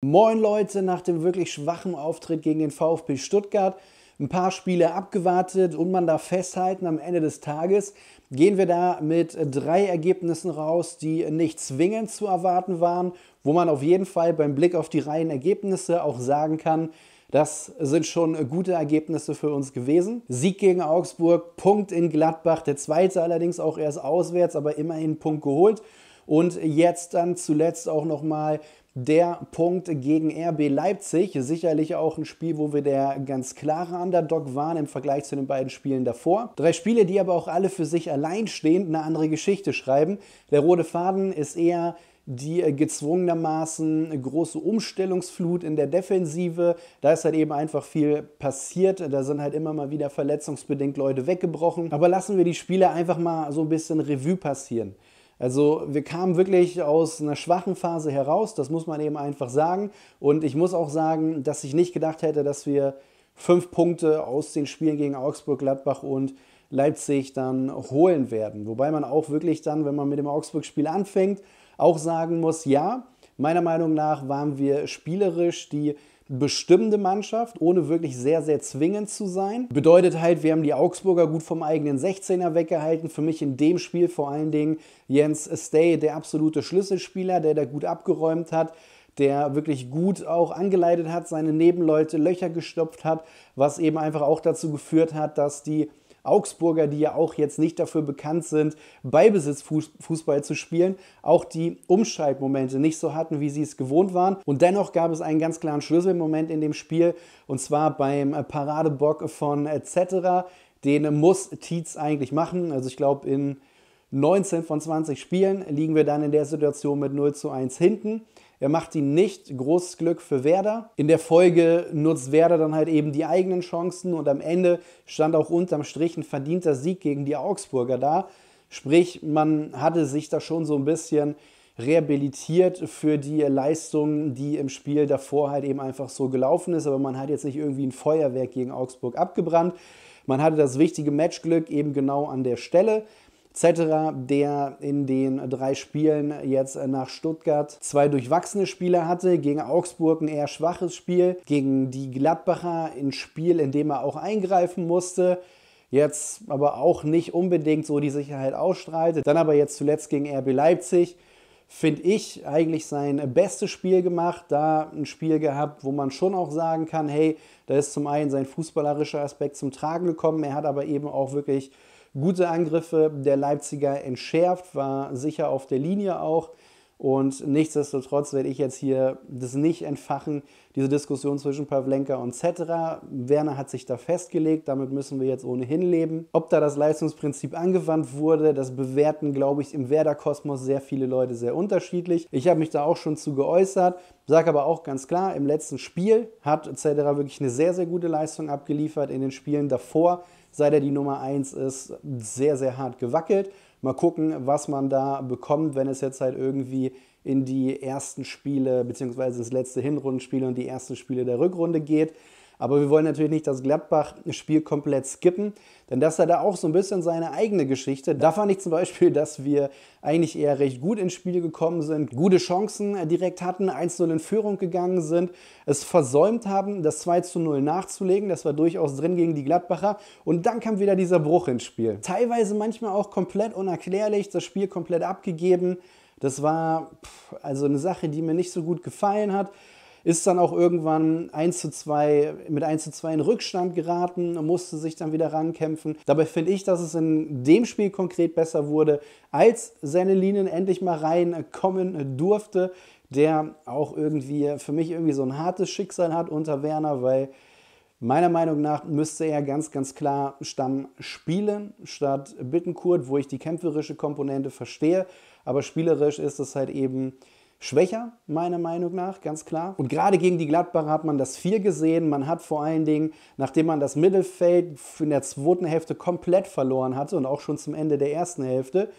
Moin Leute, nach dem wirklich schwachen Auftritt gegen den VfB Stuttgart, ein paar Spiele abgewartet und man darf festhalten, am Ende des Tages gehen wir da mit drei Ergebnissen raus, die nicht zwingend zu erwarten waren, wo man auf jeden Fall beim Blick auf die reinen Ergebnisse auch sagen kann, das sind schon gute Ergebnisse für uns gewesen. Sieg gegen Augsburg, Punkt in Gladbach, der zweite allerdings auch erst auswärts, aber immerhin Punkt geholt. Und jetzt dann zuletzt auch nochmal der Punkt gegen RB Leipzig. Sicherlich auch ein Spiel, wo wir der ganz klare Underdog waren im Vergleich zu den beiden Spielen davor. Drei Spiele, die aber auch alle für sich alleinstehend eine andere Geschichte schreiben. Der rote Faden ist eher die gezwungenermaßen große Umstellungsflut in der Defensive. Da ist halt eben einfach viel passiert. Da sind halt immer mal wieder verletzungsbedingt Leute weggebrochen. Aber lassen wir die Spiele einfach mal so ein bisschen Revue passieren. Also wir kamen wirklich aus einer schwachen Phase heraus, das muss man eben einfach sagen. Und ich muss auch sagen, dass ich nicht gedacht hätte, dass wir fünf Punkte aus den Spielen gegen Augsburg, Gladbach und Leipzig dann holen werden. Wobei man auch wirklich dann, wenn man mit dem Augsburg-Spiel anfängt, auch sagen muss, ja, meiner Meinung nach waren wir spielerisch die bestimmende Mannschaft, ohne wirklich sehr, sehr zwingend zu sein. Bedeutet halt, wir haben die Augsburger gut vom eigenen 16er weggehalten. Für mich in dem Spiel vor allen Dingen Jens Stay, der absolute Schlüsselspieler, der da gut abgeräumt hat der wirklich gut auch angeleitet hat, seine Nebenleute Löcher gestopft hat, was eben einfach auch dazu geführt hat, dass die Augsburger, die ja auch jetzt nicht dafür bekannt sind, Beibesitzfußball zu spielen, auch die Umschaltmomente nicht so hatten, wie sie es gewohnt waren. Und dennoch gab es einen ganz klaren Schlüsselmoment in dem Spiel, und zwar beim Paradebock von etc. Den muss Tietz eigentlich machen. Also ich glaube, in 19 von 20 Spielen liegen wir dann in der Situation mit 0 zu 1 hinten. Er macht ihn nicht. Großes Glück für Werder. In der Folge nutzt Werder dann halt eben die eigenen Chancen und am Ende stand auch unterm Strich ein verdienter Sieg gegen die Augsburger da. Sprich, man hatte sich da schon so ein bisschen rehabilitiert für die Leistung, die im Spiel davor halt eben einfach so gelaufen ist. Aber man hat jetzt nicht irgendwie ein Feuerwerk gegen Augsburg abgebrannt. Man hatte das wichtige Matchglück eben genau an der Stelle etc., der in den drei Spielen jetzt nach Stuttgart zwei durchwachsene Spiele hatte, gegen Augsburg ein eher schwaches Spiel, gegen die Gladbacher ein Spiel, in dem er auch eingreifen musste jetzt aber auch nicht unbedingt so die Sicherheit ausstrahlte. Dann aber jetzt zuletzt gegen RB Leipzig, finde ich, eigentlich sein bestes Spiel gemacht. Da ein Spiel gehabt, wo man schon auch sagen kann, hey, da ist zum einen sein fußballerischer Aspekt zum Tragen gekommen. Er hat aber eben auch wirklich Gute Angriffe der Leipziger entschärft, war sicher auf der Linie auch. Und nichtsdestotrotz werde ich jetzt hier das nicht entfachen, diese Diskussion zwischen Pavlenka und Cetera. Werner hat sich da festgelegt, damit müssen wir jetzt ohnehin leben. Ob da das Leistungsprinzip angewandt wurde, das bewerten, glaube ich, im Werder-Kosmos sehr viele Leute sehr unterschiedlich. Ich habe mich da auch schon zu geäußert, sage aber auch ganz klar, im letzten Spiel hat Cetera wirklich eine sehr, sehr gute Leistung abgeliefert. In den Spielen davor seit er die Nummer 1 ist, sehr, sehr hart gewackelt. Mal gucken, was man da bekommt, wenn es jetzt halt irgendwie in die ersten Spiele bzw. ins letzte Hinrundenspiel und die ersten Spiele der Rückrunde geht. Aber wir wollen natürlich nicht das Gladbach-Spiel komplett skippen, denn das hat da auch so ein bisschen seine eigene Geschichte. Da fand ich zum Beispiel, dass wir eigentlich eher recht gut ins Spiel gekommen sind, gute Chancen äh, direkt hatten, 1-0 in Führung gegangen sind, es versäumt haben, das 2-0 nachzulegen. Das war durchaus drin gegen die Gladbacher. Und dann kam wieder dieser Bruch ins Spiel. Teilweise manchmal auch komplett unerklärlich, das Spiel komplett abgegeben. Das war pff, also eine Sache, die mir nicht so gut gefallen hat ist dann auch irgendwann 1 zu 2, mit 1 zu 2 in Rückstand geraten und musste sich dann wieder rankämpfen. Dabei finde ich, dass es in dem Spiel konkret besser wurde, als seine Linien endlich mal reinkommen durfte, der auch irgendwie für mich irgendwie so ein hartes Schicksal hat unter Werner, weil Meiner Meinung nach müsste er ganz, ganz klar Stamm spielen, statt Bittenkurt, wo ich die kämpferische Komponente verstehe. Aber spielerisch ist es halt eben schwächer, meiner Meinung nach, ganz klar. Und gerade gegen die Gladbacher hat man das viel gesehen. Man hat vor allen Dingen, nachdem man das Mittelfeld in der zweiten Hälfte komplett verloren hatte und auch schon zum Ende der ersten Hälfte,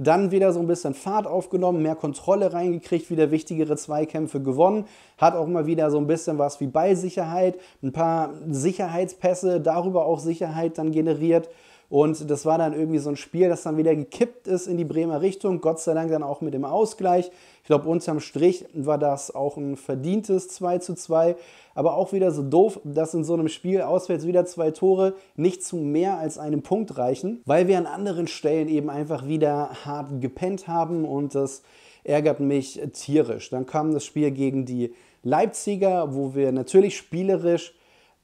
dann wieder so ein bisschen Fahrt aufgenommen, mehr Kontrolle reingekriegt, wieder wichtigere Zweikämpfe gewonnen, hat auch mal wieder so ein bisschen was wie Ballsicherheit, ein paar Sicherheitspässe, darüber auch Sicherheit dann generiert und das war dann irgendwie so ein Spiel, das dann wieder gekippt ist in die Bremer Richtung. Gott sei Dank dann auch mit dem Ausgleich. Ich glaube, unterm Strich war das auch ein verdientes 2 zu 2. Aber auch wieder so doof, dass in so einem Spiel auswärts wieder zwei Tore nicht zu mehr als einem Punkt reichen, weil wir an anderen Stellen eben einfach wieder hart gepennt haben und das ärgert mich tierisch. Dann kam das Spiel gegen die Leipziger, wo wir natürlich spielerisch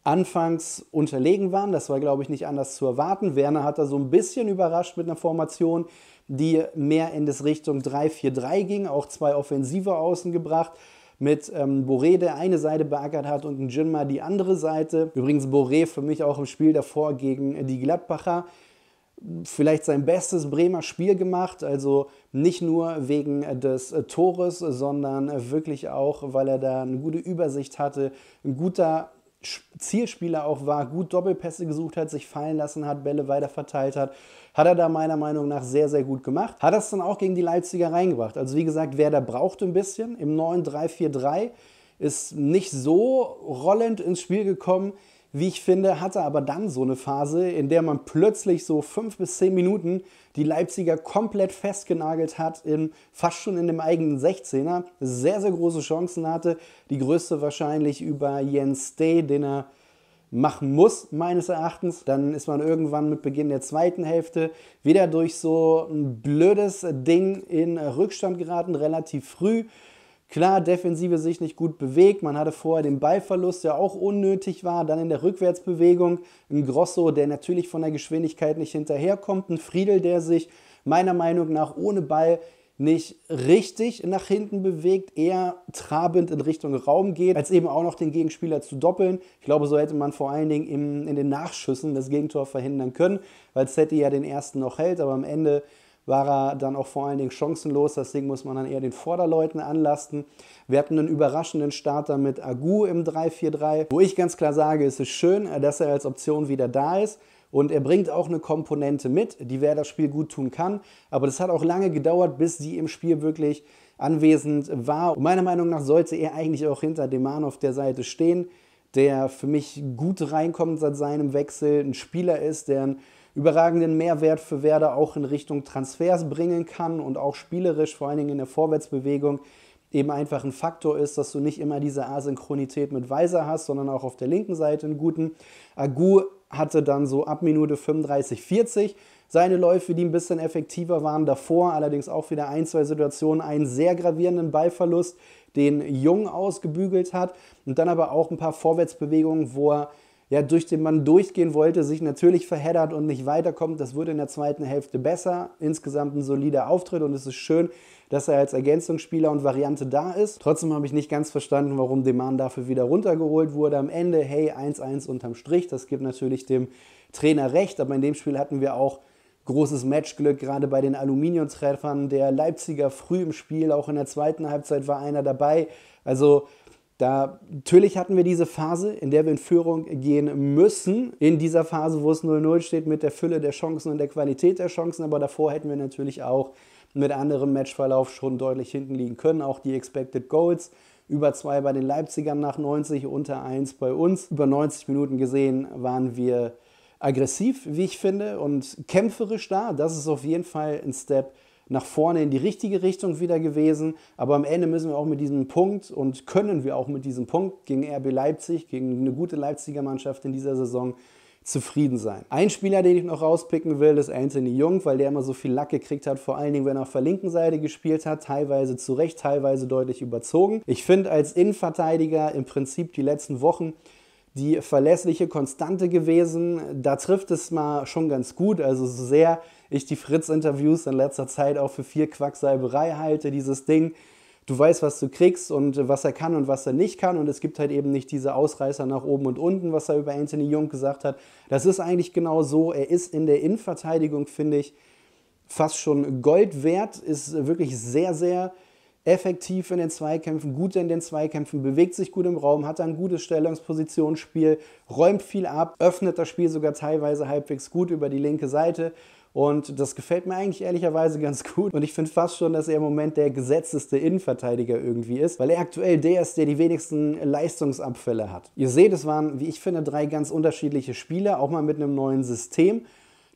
anfangs unterlegen waren. Das war, glaube ich, nicht anders zu erwarten. Werner hat da so ein bisschen überrascht mit einer Formation, die mehr in das Richtung 3-4-3 ging, auch zwei offensive Außen gebracht. Mit ähm, Boré, der eine Seite beackert hat, und Jinma die andere Seite. Übrigens Boré für mich auch im Spiel davor gegen äh, die Gladbacher vielleicht sein bestes Bremer Spiel gemacht. Also nicht nur wegen äh, des äh, Tores, sondern wirklich auch, weil er da eine gute Übersicht hatte, ein guter Zielspieler auch war, gut Doppelpässe gesucht hat, sich fallen lassen hat, Bälle weiter verteilt hat, hat er da meiner Meinung nach sehr, sehr gut gemacht. Hat das dann auch gegen die Leipziger reingebracht. Also wie gesagt, Werder braucht ein bisschen. Im neuen 3-4-3 ist nicht so rollend ins Spiel gekommen, wie ich finde, hatte aber dann so eine Phase, in der man plötzlich so fünf bis zehn Minuten die Leipziger komplett festgenagelt hat, in, fast schon in dem eigenen 16er. Sehr, sehr große Chancen hatte. Die größte wahrscheinlich über Jens Day, den er machen muss, meines Erachtens. Dann ist man irgendwann mit Beginn der zweiten Hälfte wieder durch so ein blödes Ding in Rückstand geraten, relativ früh. Klar, defensive sich nicht gut bewegt. Man hatte vorher den Ballverlust, der auch unnötig war. Dann in der Rückwärtsbewegung ein Grosso, der natürlich von der Geschwindigkeit nicht hinterherkommt. Ein Friedel, der sich meiner Meinung nach ohne Ball nicht richtig nach hinten bewegt, eher trabend in Richtung Raum geht, als eben auch noch den Gegenspieler zu doppeln. Ich glaube, so hätte man vor allen Dingen im, in den Nachschüssen das Gegentor verhindern können, weil Setti ja den ersten noch hält, aber am Ende war er dann auch vor allen Dingen chancenlos. Das Ding muss man dann eher den Vorderleuten anlasten. Wir hatten einen überraschenden Starter mit Agu im 3-4-3, wo ich ganz klar sage, es ist schön, dass er als Option wieder da ist. Und er bringt auch eine Komponente mit, die wer das Spiel gut tun kann. Aber das hat auch lange gedauert, bis sie im Spiel wirklich anwesend war. Und meiner Meinung nach sollte er eigentlich auch hinter dem Mann auf der Seite stehen, der für mich gut reinkommt seit seinem Wechsel, ein Spieler ist, der ein überragenden Mehrwert für Werder auch in Richtung Transfers bringen kann und auch spielerisch, vor allen Dingen in der Vorwärtsbewegung, eben einfach ein Faktor ist, dass du nicht immer diese Asynchronität mit Weiser hast, sondern auch auf der linken Seite einen guten. Agu hatte dann so ab Minute 35, 40 seine Läufe, die ein bisschen effektiver waren. Davor allerdings auch wieder ein, zwei Situationen, einen sehr gravierenden Ballverlust, den Jung ausgebügelt hat. Und dann aber auch ein paar Vorwärtsbewegungen, wo er ja, durch den Mann durchgehen wollte, sich natürlich verheddert und nicht weiterkommt. Das wurde in der zweiten Hälfte besser. Insgesamt ein solider Auftritt und es ist schön, dass er als Ergänzungsspieler und Variante da ist. Trotzdem habe ich nicht ganz verstanden, warum Deman dafür wieder runtergeholt wurde. Am Ende, hey, 1-1 unterm Strich. Das gibt natürlich dem Trainer recht, aber in dem Spiel hatten wir auch großes Matchglück, gerade bei den Aluminiumtreffern. Der Leipziger früh im Spiel, auch in der zweiten Halbzeit war einer dabei. Also da, natürlich hatten wir diese Phase, in der wir in Führung gehen müssen. In dieser Phase, wo es 0-0 steht, mit der Fülle der Chancen und der Qualität der Chancen. Aber davor hätten wir natürlich auch mit anderem Matchverlauf schon deutlich hinten liegen können. Auch die Expected Goals über zwei bei den Leipzigern nach 90, unter eins bei uns. Über 90 Minuten gesehen waren wir aggressiv, wie ich finde, und kämpferisch da. Das ist auf jeden Fall ein Step nach vorne in die richtige Richtung wieder gewesen. Aber am Ende müssen wir auch mit diesem Punkt und können wir auch mit diesem Punkt gegen RB Leipzig, gegen eine gute Leipziger Mannschaft in dieser Saison zufrieden sein. Ein Spieler, den ich noch rauspicken will, ist Anthony Jung, weil der immer so viel Lack gekriegt hat, vor allen Dingen, wenn er auf der linken Seite gespielt hat, teilweise zu Recht, teilweise deutlich überzogen. Ich finde als Innenverteidiger im Prinzip die letzten Wochen die verlässliche Konstante gewesen. Da trifft es mal schon ganz gut, also sehr ich die Fritz-Interviews in letzter Zeit auch für viel Quacksalberei halte, dieses Ding. Du weißt, was du kriegst und was er kann und was er nicht kann. Und es gibt halt eben nicht diese Ausreißer nach oben und unten, was er über Anthony Jung gesagt hat. Das ist eigentlich genau so. Er ist in der Innenverteidigung, finde ich, fast schon Gold wert. Ist wirklich sehr, sehr effektiv in den Zweikämpfen, gut in den Zweikämpfen, bewegt sich gut im Raum, hat ein gutes Stellungspositionsspiel, räumt viel ab, öffnet das Spiel sogar teilweise halbwegs gut über die linke Seite und das gefällt mir eigentlich ehrlicherweise ganz gut. Und ich finde fast schon, dass er im Moment der gesetzeste Innenverteidiger irgendwie ist, weil er aktuell der ist, der die wenigsten Leistungsabfälle hat. Ihr seht, es waren, wie ich finde, drei ganz unterschiedliche Spieler, auch mal mit einem neuen System,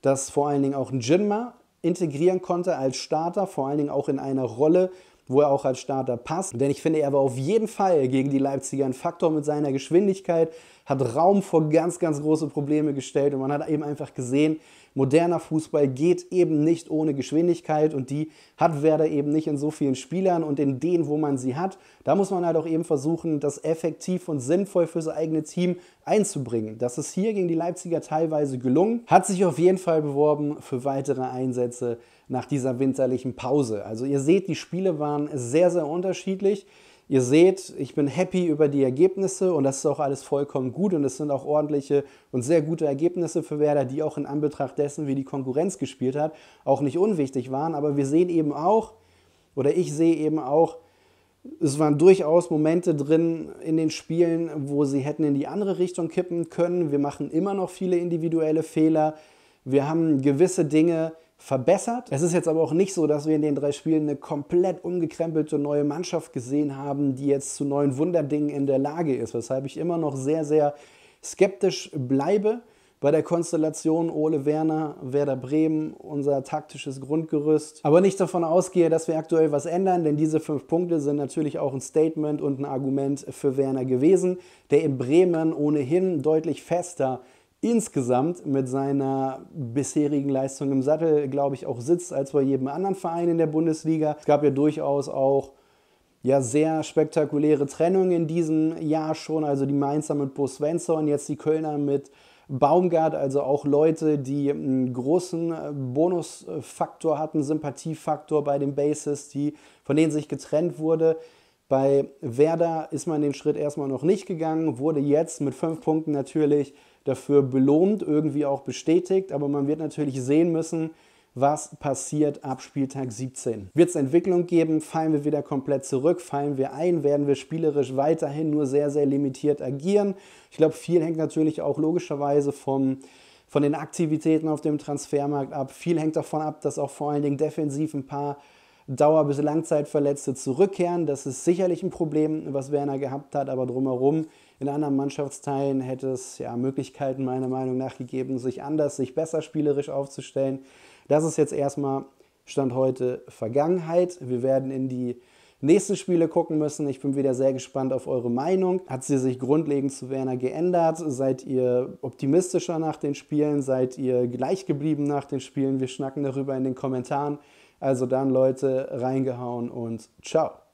das vor allen Dingen auch ein Jinma integrieren konnte als Starter, vor allen Dingen auch in einer Rolle, wo er auch als Starter passt. Denn ich finde, er war auf jeden Fall gegen die Leipziger ein Faktor mit seiner Geschwindigkeit, hat Raum vor ganz, ganz große Probleme gestellt und man hat eben einfach gesehen, moderner Fußball geht eben nicht ohne Geschwindigkeit und die hat Werder eben nicht in so vielen Spielern und in denen, wo man sie hat. Da muss man halt auch eben versuchen, das effektiv und sinnvoll fürs eigene Team einzubringen. Das ist hier gegen die Leipziger teilweise gelungen, hat sich auf jeden Fall beworben für weitere Einsätze nach dieser winterlichen Pause. Also ihr seht, die Spiele waren sehr, sehr unterschiedlich. Ihr seht, ich bin happy über die Ergebnisse und das ist auch alles vollkommen gut und es sind auch ordentliche und sehr gute Ergebnisse für Werder, die auch in Anbetracht dessen, wie die Konkurrenz gespielt hat, auch nicht unwichtig waren. Aber wir sehen eben auch, oder ich sehe eben auch, es waren durchaus Momente drin in den Spielen, wo sie hätten in die andere Richtung kippen können. Wir machen immer noch viele individuelle Fehler. Wir haben gewisse Dinge, verbessert. Es ist jetzt aber auch nicht so, dass wir in den drei Spielen eine komplett umgekrempelte neue Mannschaft gesehen haben, die jetzt zu neuen Wunderdingen in der Lage ist, weshalb ich immer noch sehr, sehr skeptisch bleibe bei der Konstellation Ole Werner, Werder Bremen, unser taktisches Grundgerüst. Aber nicht davon ausgehe, dass wir aktuell was ändern, denn diese fünf Punkte sind natürlich auch ein Statement und ein Argument für Werner gewesen, der in Bremen ohnehin deutlich fester insgesamt mit seiner bisherigen Leistung im Sattel, glaube ich, auch sitzt als bei jedem anderen Verein in der Bundesliga. Es gab ja durchaus auch ja, sehr spektakuläre Trennungen in diesem Jahr schon. Also die Mainzer mit Bo Svensson, jetzt die Kölner mit Baumgart, also auch Leute, die einen großen Bonusfaktor hatten, Sympathiefaktor bei den Bases, die, von denen sich getrennt wurde. Bei Werder ist man den Schritt erstmal noch nicht gegangen, wurde jetzt mit fünf Punkten natürlich dafür belohnt, irgendwie auch bestätigt, aber man wird natürlich sehen müssen, was passiert ab Spieltag 17. Wird es Entwicklung geben? Fallen wir wieder komplett zurück? Fallen wir ein? Werden wir spielerisch weiterhin nur sehr, sehr limitiert agieren? Ich glaube, viel hängt natürlich auch logischerweise vom, von den Aktivitäten auf dem Transfermarkt ab. Viel hängt davon ab, dass auch vor allen Dingen defensiv ein paar Dauer- bis Langzeitverletzte zurückkehren. Das ist sicherlich ein Problem, was Werner gehabt hat, aber drumherum in anderen Mannschaftsteilen hätte es ja Möglichkeiten meiner Meinung nach gegeben, sich anders, sich besser spielerisch aufzustellen. Das ist jetzt erstmal Stand heute Vergangenheit. Wir werden in die nächsten Spiele gucken müssen. Ich bin wieder sehr gespannt auf eure Meinung. Hat sie sich grundlegend zu Werner geändert? Seid ihr optimistischer nach den Spielen? Seid ihr gleich geblieben nach den Spielen? Wir schnacken darüber in den Kommentaren. Also dann Leute, reingehauen und ciao.